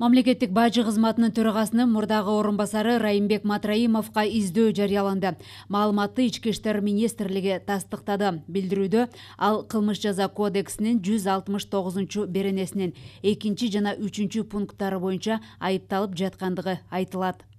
мамлекеттик бажы кызматынын төрагасынын мурдагы орун басары райымбек матраимовго издөө жарыяланды маалыматты ички иштер министрлиги тастыктады билдирүүдө ал кылмыш жаза кодексинин жүз алтымыш тогузунчу беренесинин экинчи жана үчүнчү пункттары боюнча айыпталып жаткандыгы айтылат